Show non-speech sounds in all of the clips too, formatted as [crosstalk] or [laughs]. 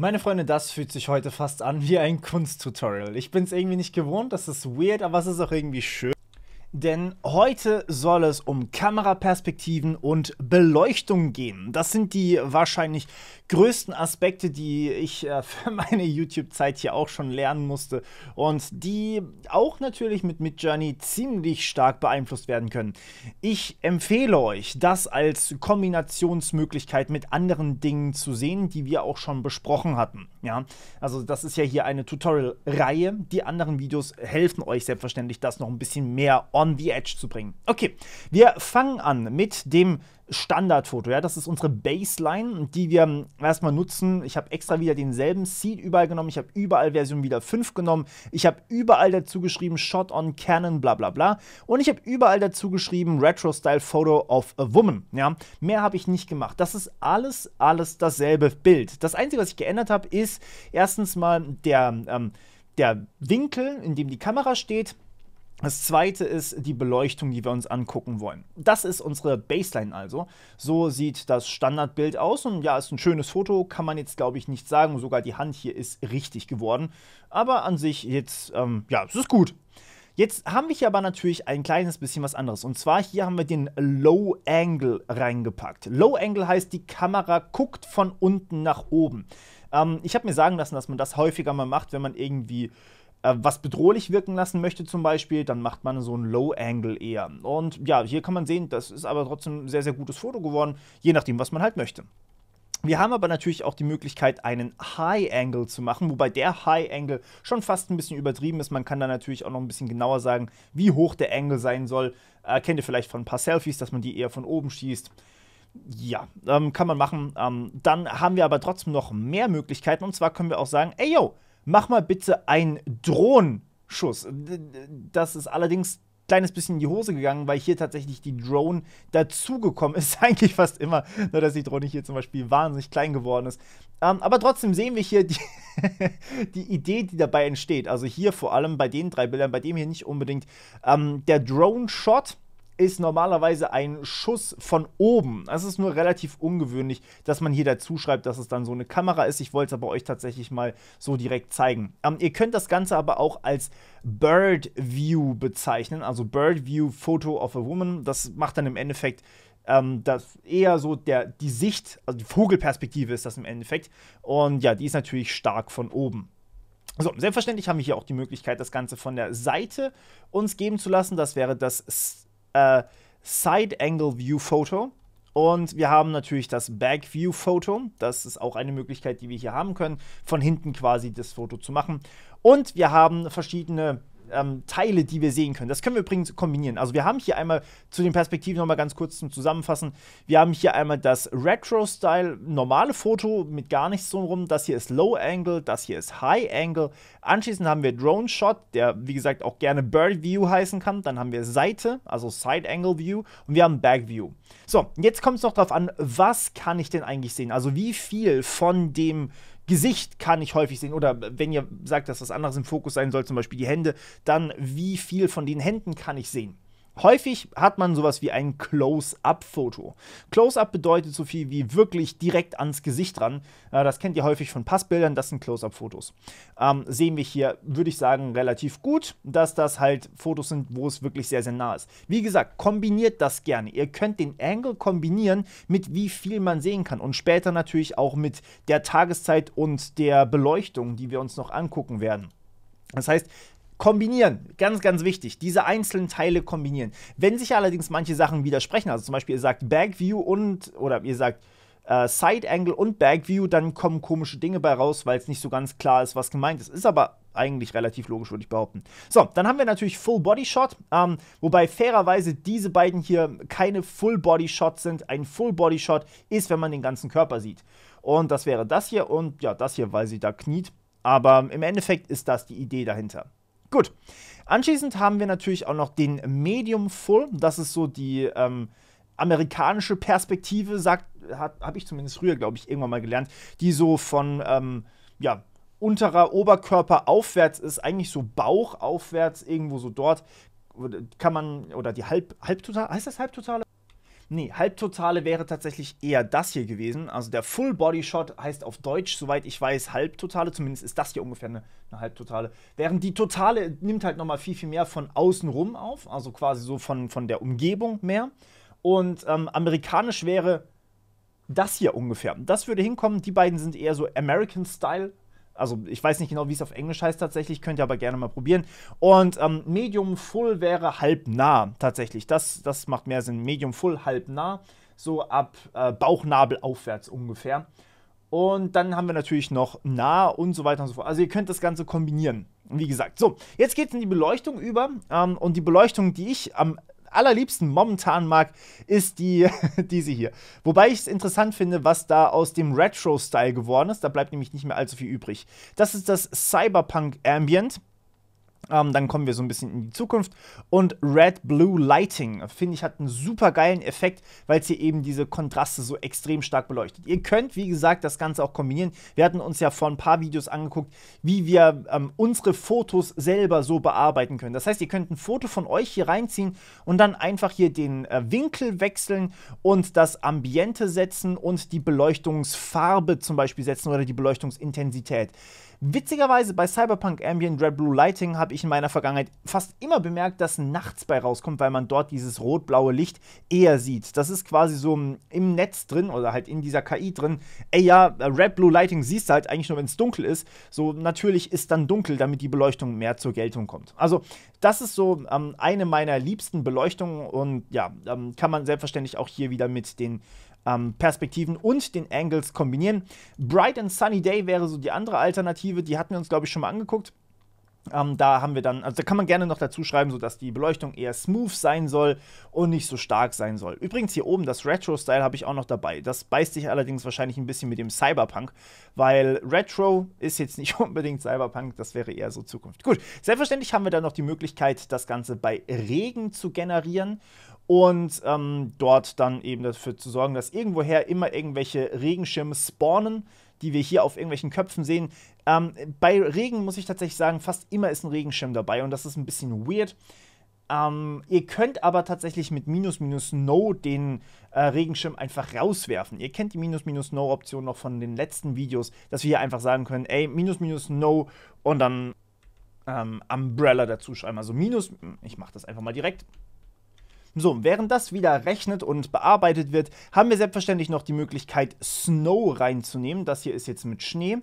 Meine Freunde, das fühlt sich heute fast an wie ein Kunsttutorial. Ich bin es irgendwie nicht gewohnt, das ist weird, aber es ist auch irgendwie schön. Denn heute soll es um Kameraperspektiven und Beleuchtung gehen. Das sind die wahrscheinlich größten Aspekte, die ich äh, [laughs] für meine YouTube-Zeit hier auch schon lernen musste und die auch natürlich mit Midjourney ziemlich stark beeinflusst werden können. Ich empfehle euch, das als Kombinationsmöglichkeit mit anderen Dingen zu sehen, die wir auch schon besprochen hatten. Ja, also das ist ja hier eine Tutorial-Reihe. Die anderen Videos helfen euch selbstverständlich, das noch ein bisschen mehr on the edge zu bringen. Okay, wir fangen an mit dem Standardfoto. Ja, das ist unsere Baseline, die wir erstmal nutzen. Ich habe extra wieder denselben Seed überall genommen. Ich habe überall Version wieder 5 genommen. Ich habe überall dazu geschrieben Shot on Canon, bla bla bla. Und ich habe überall dazu geschrieben Retro-Style Photo of a Woman. Ja, mehr habe ich nicht gemacht. Das ist alles, alles dasselbe Bild. Das Einzige, was ich geändert habe, ist erstens mal der, ähm, der Winkel, in dem die Kamera steht das zweite ist die Beleuchtung, die wir uns angucken wollen. Das ist unsere Baseline also. So sieht das Standardbild aus und ja, ist ein schönes Foto, kann man jetzt glaube ich nicht sagen. Sogar die Hand hier ist richtig geworden. Aber an sich jetzt, ähm, ja, es ist gut. Jetzt haben wir hier aber natürlich ein kleines bisschen was anderes. Und zwar hier haben wir den Low Angle reingepackt. Low Angle heißt, die Kamera guckt von unten nach oben. Ähm, ich habe mir sagen lassen, dass man das häufiger mal macht, wenn man irgendwie äh, was bedrohlich wirken lassen möchte zum Beispiel, dann macht man so einen Low-Angle eher. Und ja, hier kann man sehen, das ist aber trotzdem ein sehr, sehr gutes Foto geworden, je nachdem, was man halt möchte. Wir haben aber natürlich auch die Möglichkeit, einen High Angle zu machen, wobei der High Angle schon fast ein bisschen übertrieben ist. Man kann da natürlich auch noch ein bisschen genauer sagen, wie hoch der Angle sein soll. Äh, kennt ihr vielleicht von ein paar Selfies, dass man die eher von oben schießt. Ja, ähm, kann man machen. Ähm, dann haben wir aber trotzdem noch mehr Möglichkeiten. Und zwar können wir auch sagen, ey yo, mach mal bitte einen Drohnenschuss. Das ist allerdings ein kleines bisschen in die Hose gegangen, weil hier tatsächlich die Drone dazugekommen [laughs] ist. Eigentlich fast immer, nur dass die Drohne hier zum Beispiel wahnsinnig klein geworden ist. Ähm, aber trotzdem sehen wir hier [laughs] die, die, Idee, die dabei entsteht. Also hier vor allem bei den drei Bildern, bei dem hier nicht unbedingt. Ähm, der Drone-Shot ist normalerweise ein Schuss von oben. Es ist nur relativ ungewöhnlich, dass man hier dazu schreibt, dass es dann so eine Kamera ist. Ich wollte es aber euch tatsächlich mal so direkt zeigen. Ähm, ihr könnt das Ganze aber auch als Bird View bezeichnen, also Bird View Photo of a Woman. Das macht dann im Endeffekt ähm, das eher so der, die Sicht, also die Vogelperspektive ist das im Endeffekt. Und ja, die ist natürlich stark von oben. So, selbstverständlich haben wir hier auch die Möglichkeit, das Ganze von der Seite uns geben zu lassen. Das wäre das äh, side angle view Photo. Und wir haben natürlich das back view Photo. Das ist auch eine Möglichkeit, die wir hier haben können, von hinten quasi das Foto zu machen. Und wir haben verschiedene ähm, Teile, die wir sehen können. Das können wir übrigens kombinieren. Also wir haben hier einmal zu den Perspektiven nochmal ganz kurz zum Zusammenfassen. Wir haben hier einmal das Retro-Style, normale Foto mit gar nichts drumherum. Das hier ist Low Angle, das hier ist High Angle. Anschließend haben wir Drone Shot, der wie gesagt auch gerne Bird View heißen kann. Dann haben wir Seite, also Side Angle View und wir haben Back View. So, jetzt kommt es noch darauf an, was kann ich denn eigentlich sehen? Also wie viel von dem Gesicht kann ich häufig sehen. Oder wenn ihr sagt, dass was anderes im Fokus sein soll, zum Beispiel die Hände, dann wie viel von den Händen kann ich sehen? Häufig hat man sowas wie ein Close-Up-Foto. Close-Up bedeutet so viel wie wirklich direkt ans Gesicht ran. Äh, das kennt ihr häufig von Passbildern, das sind Close-Up-Fotos. Ähm, sehen wir hier, würde ich sagen, relativ gut, dass das halt Fotos sind, wo es wirklich sehr, sehr nah ist. Wie gesagt, kombiniert das gerne. Ihr könnt den Angle kombinieren mit wie viel man sehen kann und später natürlich auch mit der Tageszeit und der Beleuchtung, die wir uns noch angucken werden. Das heißt, Kombinieren, ganz, ganz wichtig, diese einzelnen Teile kombinieren. Wenn sich allerdings manche Sachen widersprechen, also zum Beispiel ihr sagt Backview und, oder ihr sagt äh, Side Angle und Backview, dann kommen komische Dinge bei raus, weil es nicht so ganz klar ist, was gemeint ist. Ist aber eigentlich relativ logisch, würde ich behaupten. So, dann haben wir natürlich Full Body Shot, ähm, wobei fairerweise diese beiden hier keine Full Body Shots sind. Ein Full Body Shot ist, wenn man den ganzen Körper sieht. Und das wäre das hier und ja, das hier, weil sie da kniet. Aber im Endeffekt ist das die Idee dahinter. Gut. Anschließend haben wir natürlich auch noch den Medium Full. Das ist so die ähm, amerikanische Perspektive, sagt, habe ich zumindest früher, glaube ich, irgendwann mal gelernt, die so von, ähm, ja, unterer Oberkörper aufwärts ist, eigentlich so Bauch aufwärts, irgendwo so dort kann man, oder die Halb, Halbtotale, heißt das Halbtotale? Nee, Halbtotale wäre tatsächlich eher das hier gewesen. Also der Full Body Shot heißt auf Deutsch, soweit ich weiß, Halbtotale. Zumindest ist das hier ungefähr eine, eine Halbtotale. Während die Totale nimmt halt nochmal viel, viel mehr von außen rum auf. Also quasi so von, von der Umgebung mehr. Und ähm, amerikanisch wäre das hier ungefähr. Das würde hinkommen. Die beiden sind eher so American Style also ich weiß nicht genau, wie es auf Englisch heißt tatsächlich, könnt ihr aber gerne mal probieren. Und ähm, Medium Full wäre halb nah tatsächlich. Das, das macht mehr Sinn. Medium Full halb nah, so ab äh, Bauchnabel aufwärts ungefähr. Und dann haben wir natürlich noch nah und so weiter und so fort. Also ihr könnt das Ganze kombinieren. Wie gesagt, so, jetzt geht es in die Beleuchtung über. Ähm, und die Beleuchtung, die ich am allerliebsten momentan mag, ist die, [laughs] diese hier. Wobei ich es interessant finde, was da aus dem Retro-Style geworden ist. Da bleibt nämlich nicht mehr allzu viel übrig. Das ist das Cyberpunk Ambient. Ähm, dann kommen wir so ein bisschen in die Zukunft. Und Red Blue Lighting, finde ich, hat einen super geilen Effekt, weil es hier eben diese Kontraste so extrem stark beleuchtet. Ihr könnt, wie gesagt, das Ganze auch kombinieren. Wir hatten uns ja vor ein paar Videos angeguckt, wie wir ähm, unsere Fotos selber so bearbeiten können. Das heißt, ihr könnt ein Foto von euch hier reinziehen und dann einfach hier den äh, Winkel wechseln und das Ambiente setzen und die Beleuchtungsfarbe zum Beispiel setzen oder die Beleuchtungsintensität. Witzigerweise bei Cyberpunk Ambient Red Blue Lighting habe ich in meiner Vergangenheit fast immer bemerkt, dass nachts bei rauskommt, weil man dort dieses rot-blaue Licht eher sieht. Das ist quasi so im Netz drin oder halt in dieser KI drin. Ey ja, Red Blue Lighting siehst du halt eigentlich nur, wenn es dunkel ist. So natürlich ist dann dunkel, damit die Beleuchtung mehr zur Geltung kommt. Also das ist so ähm, eine meiner liebsten Beleuchtungen und ja, ähm, kann man selbstverständlich auch hier wieder mit den ähm, Perspektiven und den Angles kombinieren. Bright and Sunny Day wäre so die andere Alternative, die hatten wir uns, glaube ich, schon mal angeguckt. Ähm, da haben wir dann, also da kann man gerne noch dazu schreiben, sodass die Beleuchtung eher smooth sein soll und nicht so stark sein soll. Übrigens hier oben, das Retro-Style habe ich auch noch dabei. Das beißt sich allerdings wahrscheinlich ein bisschen mit dem Cyberpunk, weil Retro ist jetzt nicht [laughs] unbedingt Cyberpunk, das wäre eher so Zukunft. Gut, selbstverständlich haben wir dann noch die Möglichkeit, das Ganze bei Regen zu generieren und ähm, dort dann eben dafür zu sorgen, dass irgendwoher immer irgendwelche Regenschirme spawnen, die wir hier auf irgendwelchen Köpfen sehen. Ähm, bei Regen muss ich tatsächlich sagen, fast immer ist ein Regenschirm dabei und das ist ein bisschen weird. Ähm, ihr könnt aber tatsächlich mit minus minus no den äh, Regenschirm einfach rauswerfen. Ihr kennt die minus minus no Option noch von den letzten Videos, dass wir hier einfach sagen können, ey, minus minus no und dann ähm, Umbrella dazu schreiben. Also minus, ich mache das einfach mal direkt, so, während das wieder rechnet und bearbeitet wird, haben wir selbstverständlich noch die Möglichkeit, Snow reinzunehmen. Das hier ist jetzt mit Schnee.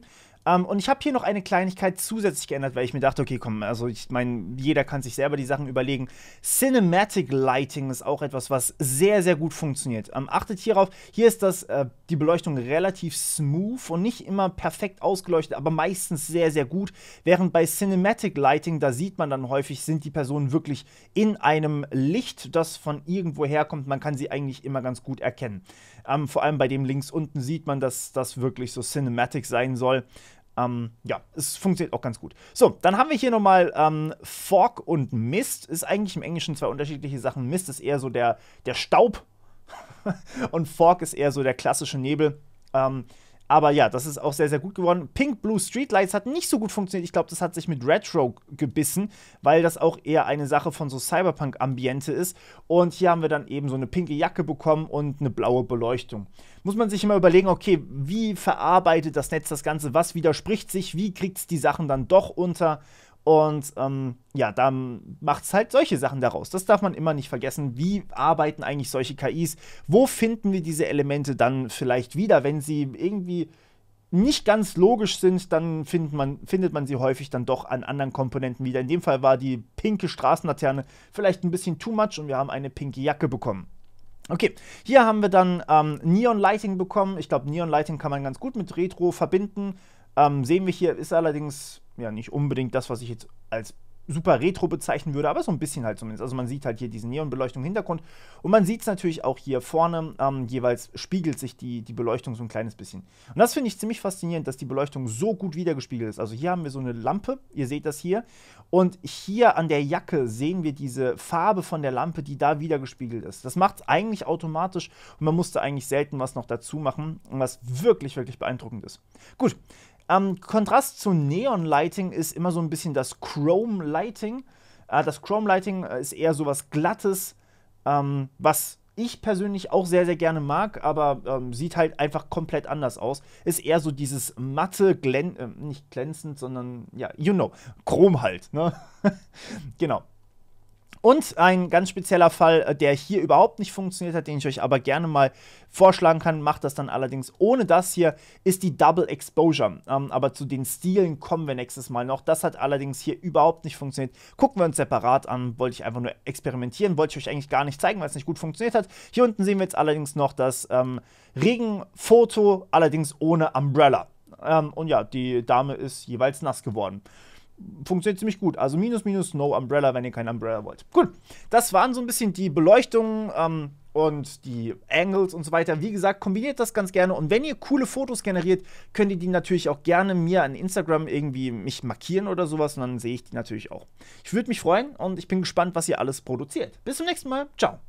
Ähm, und ich habe hier noch eine Kleinigkeit zusätzlich geändert, weil ich mir dachte, okay, komm, also ich meine, jeder kann sich selber die Sachen überlegen. Cinematic Lighting ist auch etwas, was sehr, sehr gut funktioniert. Ähm, achtet hierauf, hier ist das, äh, die Beleuchtung relativ smooth und nicht immer perfekt ausgeleuchtet, aber meistens sehr, sehr gut. Während bei Cinematic Lighting, da sieht man dann häufig, sind die Personen wirklich in einem Licht, das von irgendwo herkommt. Man kann sie eigentlich immer ganz gut erkennen. Ähm, vor allem bei dem links unten sieht man, dass das wirklich so Cinematic sein soll. Ähm, ja, es funktioniert auch ganz gut. So, dann haben wir hier nochmal ähm, Fog und Mist. Ist eigentlich im Englischen zwei unterschiedliche Sachen. Mist ist eher so der, der Staub [laughs] und Fog ist eher so der klassische Nebel. Ähm, aber ja, das ist auch sehr, sehr gut geworden. Pink Blue Streetlights hat nicht so gut funktioniert. Ich glaube, das hat sich mit Retro gebissen, weil das auch eher eine Sache von so Cyberpunk-Ambiente ist. Und hier haben wir dann eben so eine pinke Jacke bekommen und eine blaue Beleuchtung. Muss man sich immer überlegen, okay, wie verarbeitet das Netz das Ganze? Was widerspricht sich? Wie kriegt es die Sachen dann doch unter? Und ähm, ja, da macht es halt solche Sachen daraus. Das darf man immer nicht vergessen. Wie arbeiten eigentlich solche KIs? Wo finden wir diese Elemente dann vielleicht wieder, wenn sie irgendwie nicht ganz logisch sind, dann findet man, findet man sie häufig dann doch an anderen Komponenten wieder. In dem Fall war die pinke Straßenlaterne vielleicht ein bisschen too much und wir haben eine pinke Jacke bekommen. Okay, hier haben wir dann ähm, Neon Lighting bekommen. Ich glaube, Neon Lighting kann man ganz gut mit Retro verbinden. Ähm, sehen wir hier, ist allerdings ja nicht unbedingt das, was ich jetzt als super retro bezeichnen würde, aber so ein bisschen halt zumindest. Also man sieht halt hier diese Neonbeleuchtung im Hintergrund und man sieht es natürlich auch hier vorne, ähm, jeweils spiegelt sich die, die Beleuchtung so ein kleines bisschen. Und das finde ich ziemlich faszinierend, dass die Beleuchtung so gut wiedergespiegelt ist. Also hier haben wir so eine Lampe, ihr seht das hier, und hier an der Jacke sehen wir diese Farbe von der Lampe, die da wiedergespiegelt ist. Das macht es eigentlich automatisch und man musste eigentlich selten was noch dazu machen, was wirklich, wirklich beeindruckend ist. Gut, ähm, Kontrast zu Neon Lighting ist immer so ein bisschen das Chrome Lighting. Äh, das Chrome Lighting äh, ist eher so was Glattes, ähm, was ich persönlich auch sehr, sehr gerne mag, aber ähm, sieht halt einfach komplett anders aus. Ist eher so dieses matte, glän äh, nicht glänzend, sondern, ja, you know, Chrom halt, ne? [laughs] genau. Und ein ganz spezieller Fall, äh, der hier überhaupt nicht funktioniert hat, den ich euch aber gerne mal vorschlagen kann, macht das dann allerdings ohne das hier, ist die Double Exposure. Ähm, aber zu den Stilen kommen wir nächstes Mal noch. Das hat allerdings hier überhaupt nicht funktioniert. Gucken wir uns separat an, wollte ich einfach nur experimentieren, wollte ich euch eigentlich gar nicht zeigen, weil es nicht gut funktioniert hat. Hier unten sehen wir jetzt allerdings noch das ähm, Regenfoto, allerdings ohne Umbrella. Ähm, und ja, die Dame ist jeweils nass geworden funktioniert ziemlich gut. Also minus minus No Umbrella, wenn ihr kein Umbrella wollt. Cool. Das waren so ein bisschen die Beleuchtungen ähm, und die Angles und so weiter. Wie gesagt, kombiniert das ganz gerne. Und wenn ihr coole Fotos generiert, könnt ihr die natürlich auch gerne mir an Instagram irgendwie mich markieren oder sowas. Und dann sehe ich die natürlich auch. Ich würde mich freuen und ich bin gespannt, was ihr alles produziert. Bis zum nächsten Mal. Ciao.